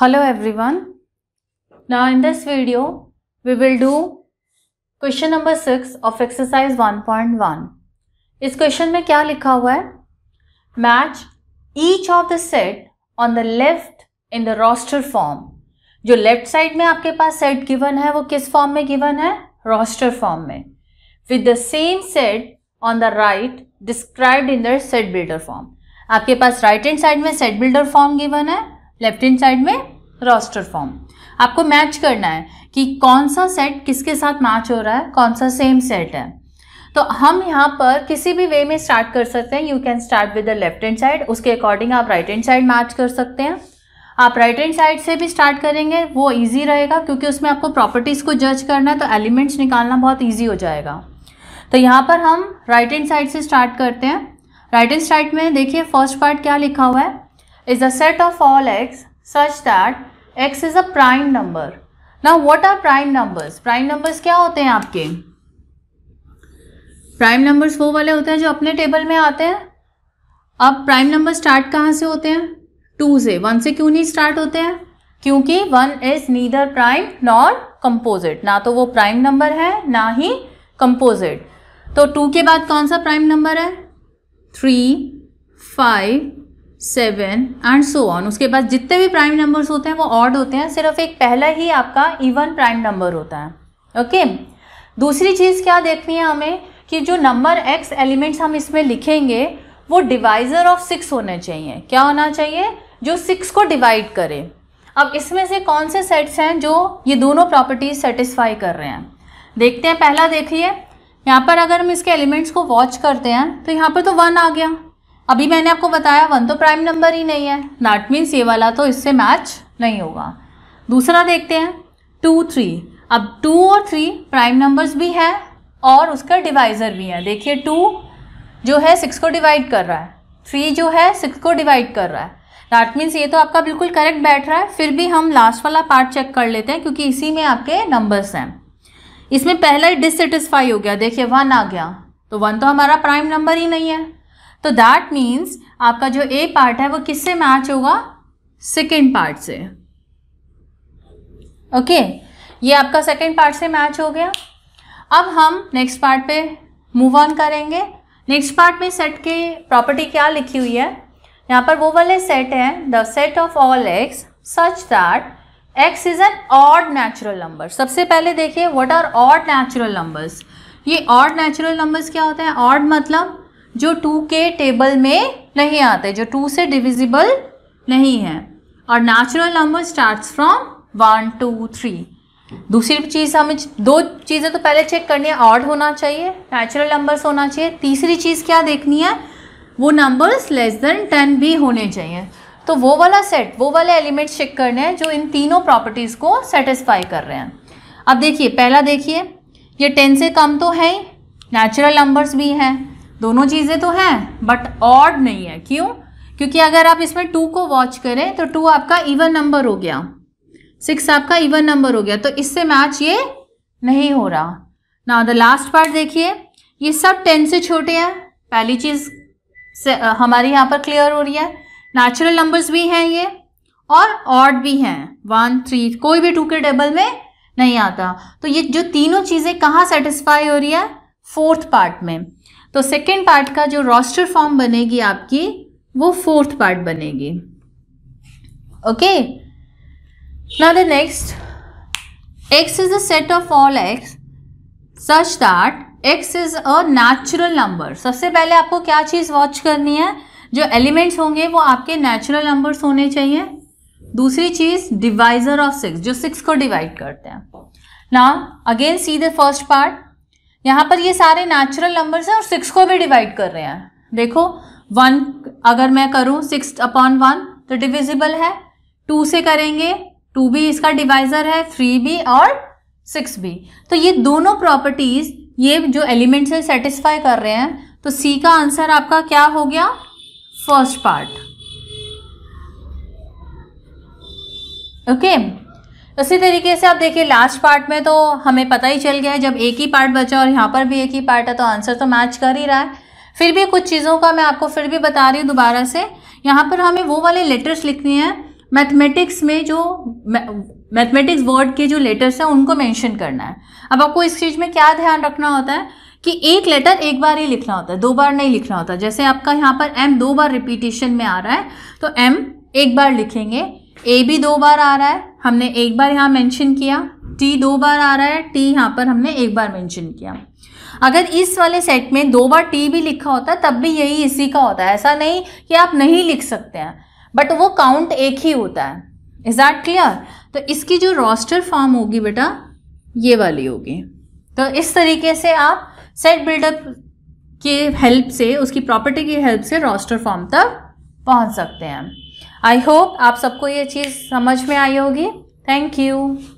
Hello everyone. Now in this video we will do question number six of exercise one point one इस question में क्या लिखा हुआ है match each of the set on the left in the roster form जो left side में आपके पास set given है वो किस फॉर्म में गिवन है रोस्टर फॉर्म में with the same set on the right described in the set builder form आपके पास राइट हैंड साइड में सेट बिल्डर फॉर्म गिवन है लेफ्ट हैंड साइड में रोस्टर फॉर्म आपको मैच करना है कि कौन सा सेट किसके साथ मैच हो रहा है कौन सा सेम सेट है तो हम यहाँ पर किसी भी वे में स्टार्ट कर सकते हैं you can start with the left hand side उसके अकॉर्डिंग आप राइट हैंड साइड मैच कर सकते हैं आप राइट हैंड साइड से भी स्टार्ट करेंगे वो इजी रहेगा क्योंकि उसमें आपको प्रॉपर्टीज़ को जज करना है तो एलिमेंट्स निकालना बहुत ईजी हो जाएगा तो यहाँ पर हम राइट हैंड साइड से स्टार्ट करते हैं राइट हैंड साइड में देखिए फर्स्ट पार्ट क्या लिखा हुआ है is a set of all x such that x is a prime number. Now what are prime numbers? Prime numbers क्या होते हैं आपके प्राइम नंबर्स वो वाले होते हैं जो अपने टेबल में आते हैं अब प्राइम नंबर स्टार्ट कहाँ से होते हैं टू से वन से क्यों नहीं स्टार्ट होते हैं क्योंकि one is neither prime nor composite ना तो वो प्राइम नंबर है ना ही कंपोजिट तो टू के बाद कौन सा प्राइम नंबर है three five seven and so on उसके बाद जितने भी प्राइम नंबर्स होते हैं वो ऑड होते हैं सिर्फ एक पहला ही आपका इवन प्राइम नंबर होता है ओके okay? दूसरी चीज़ क्या देखनी है हमें कि जो नंबर एक्स एलिमेंट्स हम इसमें लिखेंगे वो डिवाइज़र ऑफ सिक्स होने चाहिए क्या होना चाहिए जो सिक्स को डिवाइड करे अब इसमें से कौन से सेट्स हैं जो ये दोनों प्रॉपर्टीज सेटिस्फाई कर रहे हैं देखते हैं पहला देखिए यहाँ पर अगर हम इसके एलिमेंट्स को वॉच करते हैं तो यहाँ पर तो वन आ गया अभी मैंने आपको बताया वन तो प्राइम नंबर ही नहीं है दैट मीन्स ये वाला तो इससे मैच नहीं होगा दूसरा देखते हैं टू थ्री अब टू और थ्री प्राइम नंबर्स भी हैं और उसका डिवाइज़र भी है देखिए टू जो है सिक्स को डिवाइड कर रहा है थ्री जो है सिक्स को डिवाइड कर रहा है दैट मीन्स ये तो आपका बिल्कुल करेक्ट बैठ रहा है फिर भी हम लास्ट वाला पार्ट चेक कर लेते हैं क्योंकि इसी में आपके नंबर्स हैं इसमें पहला ही डिससेटिस्फाई हो गया देखिए वन आ गया तो वन तो हमारा प्राइम नंबर ही नहीं है तो दैट मीन्स आपका जो ए पार्ट है वो किससे मैच होगा सेकेंड पार्ट से ओके okay, ये आपका सेकेंड पार्ट से मैच हो गया अब हम नेक्स्ट पार्ट पे मूव ऑन करेंगे नेक्स्ट पार्ट में सेट की प्रॉपर्टी क्या लिखी हुई है यहाँ पर वो वाले सेट हैं the set of all x such that x is an odd natural number सबसे पहले देखिए what are odd natural numbers ये ऑड नेचुरल नंबर्स क्या होते हैं ऑड मतलब जो टू के टेबल में नहीं आते जो टू से डिविजिबल नहीं है और natural number starts from one two three दूसरी चीज़ हमें दो चीज़ें तो पहले चेक करनी है ऑड होना चाहिए नेचुरल नंबर्स होना चाहिए तीसरी चीज़ क्या देखनी है वो नंबर्स लेस देन टेन भी होने चाहिए तो वो वाला सेट वो वाले एलिमेंट्स चेक करने हैं जो इन तीनों प्रॉपर्टीज़ को सेटिस्फाई कर रहे हैं अब देखिए पहला देखिए ये टेन से कम तो है ही नेचुरल नंबर्स भी हैं दोनों चीज़ें तो हैं बट ऑड नहीं है क्यों क्योंकि अगर आप इसमें टू को वॉच करें तो टू आपका इवन नंबर हो गया सिक्स आपका इवन नंबर हो गया तो इससे मैच ये नहीं हो रहा ना द लास्ट पार्ट देखिए ये सब टेन से छोटे हैं पहली चीज़ से हमारे यहाँ पर क्लियर हो रही है नेचुरल नंबर्स भी हैं ये और ऑड भी हैं वन थ्री कोई भी टू के टेबल में नहीं आता तो ये जो तीनों चीज़ें कहाँ सेटिस्फाई हो रही है फोर्थ पार्ट में तो सेकेंड पार्ट का जो रोस्टर फॉर्म बनेगी आपकी वो फोर्थ पार्ट बनेगी okay now the next x is a set of all x such that x is a natural number सबसे पहले आपको क्या चीज़ वॉच करनी है जो एलिमेंट्स होंगे वो आपके नेचुरल नंबर्स होने चाहिए दूसरी चीज़ डिवाइजर ऑफ सिक्स जो सिक्स को डिवाइड करते हैं ना again see the first part यहाँ पर ये सारे नेचुरल नंबर्स हैं और सिक्स को भी डिवाइड कर रहे हैं देखो वन अगर मैं करूँ सिक्स अपॉन वन तो डिविजिबल है टू से करेंगे टू भी इसका डिवाइज़र है थ्री भी और सिक्स भी तो ये दोनों प्रॉपर्टीज़ ये जो एलिमेंट्स है सेटिस्फाई कर रहे हैं तो सी का आंसर आपका क्या हो गया फर्स्ट पार्ट ओके okay. उसी तरीके से आप देखिए लास्ट पार्ट में तो हमें पता ही चल गया है जब एक ही पार्ट बचा और यहाँ पर भी एक ही पार्ट है तो आंसर तो मैच कर ही रहा है फिर भी कुछ चीज़ों का मैं आपको फिर भी बता रही हूँ दोबारा से यहाँ पर हमें वो वाले लेटर्स लिखने हैं मैथमेटिक्स में जो मैथमेटिक्स वर्ड के जो लेटर्स हैं उनको मैंशन करना है अब आपको इस चीज़ में क्या ध्यान रखना होता है कि एक लेटर एक बार ही लिखना होता है दो बार नहीं लिखना होता जैसे आपका यहाँ पर एम दो बार रिपीटेशन में आ रहा है तो एम एक बार लिखेंगे ए भी दो बार आ रहा है हमने एक बार यहाँ मेंशन किया टी दो बार आ रहा है टी यहाँ पर हमने एक बार मेंशन किया अगर इस वाले सेट में दो बार टी भी लिखा होता है तब भी यही इसी का होता है ऐसा नहीं कि आप नहीं लिख सकते हैं बट वो काउंट एक ही होता है इज दैट क्लियर तो इसकी जो रोस्टर फॉर्म होगी बेटा ये वाली होगी तो इस तरीके से आप सेट बिल्डअप के हेल्प से उसकी प्रॉपर्टी की हेल्प से रोस्टर फॉर्म तक पहुंच सकते हैं आई होप आप सबको ये चीज़ समझ में आई होगी थैंक यू